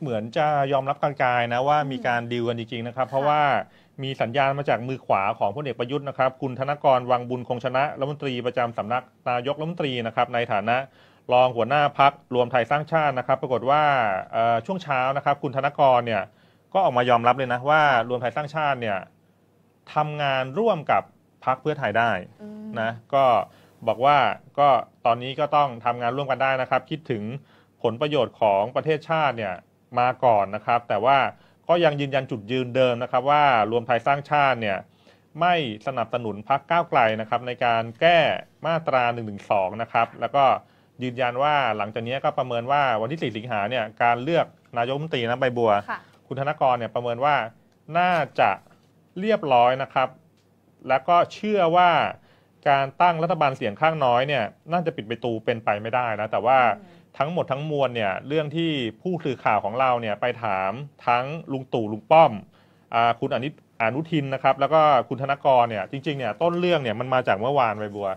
เหมือนจะยอมรับกลายนะว่ามีการดีลกันจริงๆนะครับ เพราะว่ามีสัญญาณมาจากมือขวาของพลเอกประยุทธ์นะครับคุณธนกรวังบุญคงชนะรัฐมนตรีประจำสำนักนายกรัฐมนตรีนะครับในฐานะรองหัวหน้าพักรวมไทยสร้างชาตินะครับ ปรากฏว่าช่วงเช้านะครับ คุณธนกรเนี่ยก็ออกมายอมรับเลยนะว่ารวมไทยสร้างชาติเนี่ยทำงานร่วมกับพักเพื่อไทยได้นะก็บอกว่าก็ตอนนี้ก็ต้องทำงานร่วมกันได้นะครับ คิดถึงผลประโยชน์ของประเทศชาติเนี่ยมาก่อนนะครับ แต่ว่าก็ยังยืนยันจุดยืนเดิมนะครับ ว่ารวมไทยสร้างชาติเนี่ย ไม่สนับสนุนพรรคก้าวไกลนะครับ ในการแก้มาตรา1นึนะครับ แล้วก็ยืนยันว่าหลังจากนี้ก็ประเมินว่าวันที่4สิงหาเนี่ย การเลือกนายกรัฐมนตรีนะใบบัวคุณธนกรเนี่ยประเมินว่าน่าจะเรียบร้อยนะครับ แล้วก็เชื่อว่าการตั้งรัฐบาลเสียงข้างน้อยเนี่ยน่าจะปิดประตูเป็นไปไม่ได้นะแต่ว่าทั้งหมดทั้งมวลเนี่ยเรื่องที่ผู้สื่อข่าวของเราเนี่ยไปถามทั้งลุงตู่ลุงป้อมคุณอนิอนุทินนะครับแล้วก็คุณธนกรเนี่ยจริงๆเนี่ยต้นเรื่องเนี่ยมันมาจากเมื่อวานใบบัว